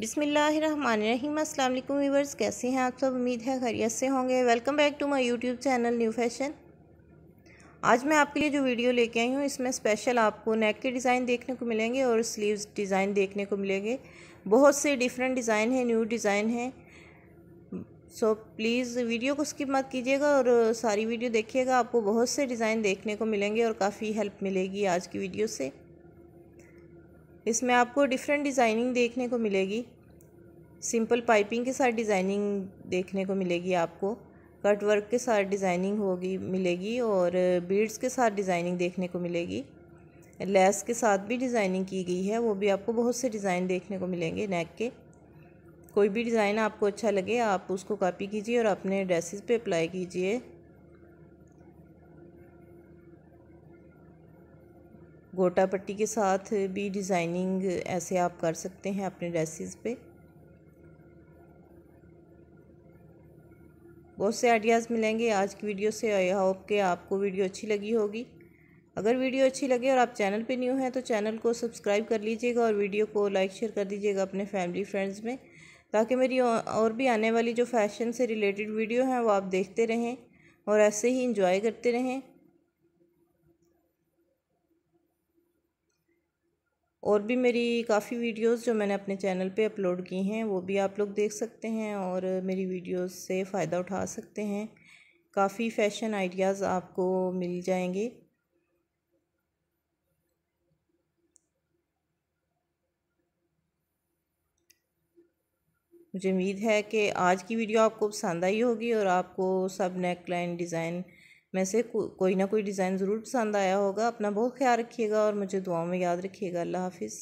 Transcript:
बिसमीम अल्लाम वीवर्स कैसे हैं आप सब उम्मीद है खैरियत से होंगे welcome back to my YouTube channel new fashion आज मैं आपके लिए जो वीडियो लेके आई हूँ इसमें स्पेशल आपको नेक के डिज़ाइन देखने को मिलेंगे और स्लीव्स डिज़ाइन देखने को मिलेंगे बहुत से डिफरेंट डिज़ाइन हैं न्यू डिज़ाइन हैं सो प्लीज़ वीडियो को स्किप मत कीजिएगा और सारी वीडियो देखिएगा आपको बहुत से डिज़ाइन देखने को मिलेंगे और काफ़ी हेल्प मिलेगी आज की वीडियो से इसमें आपको डिफरेंट डिज़ाइनिंग देखने को मिलेगी सिंपल पाइपिंग के साथ डिज़ाइनिंग देखने को मिलेगी आपको कट वर्क के साथ डिज़ाइनिंग होगी मिलेगी और बीड्स के साथ डिज़ाइनिंग देखने को मिलेगी लेस के साथ भी डिज़ाइनिंग की गई है वो भी आपको बहुत से डिज़ाइन देखने को मिलेंगे नेक के कोई भी डिज़ाइन आपको अच्छा लगे आप उसको कॉपी कीजिए और अपने ड्रेसेस पे अप्लाई कीजिए गोटा पट्टी के साथ भी डिज़ाइनिंग ऐसे आप कर सकते हैं अपने ड्रेसिस पे बहुत से आइडियाज़ मिलेंगे आज की वीडियो से आई होप के आपको वीडियो अच्छी लगी होगी अगर वीडियो अच्छी लगे और आप चैनल पे न्यू हैं तो चैनल को सब्सक्राइब कर लीजिएगा और वीडियो को लाइक शेयर कर दीजिएगा अपने फैमिली फ्रेंड्स में ताकि मेरी और भी आने वाली जो फैशन से रिलेटेड वीडियो हैं वो आप देखते रहें और ऐसे ही इंजॉय करते रहें और भी मेरी काफ़ी वीडियोस जो मैंने अपने चैनल पे अपलोड की हैं वो भी आप लोग देख सकते हैं और मेरी वीडियोस से फ़ायदा उठा सकते हैं काफ़ी फ़ैशन आइडियाज़ आपको मिल जाएंगे मुझे उम्मीद है कि आज की वीडियो आपको पसंद आई होगी और आपको सब नेक लाइन डिज़ाइन में से को, कोई ना कोई डिज़ाइन ज़रूर पसंद आया होगा अपना बहुत ख्याल रखिएगा और मुझे दुआओं में याद रखिएगा अल्लाह हाफिज़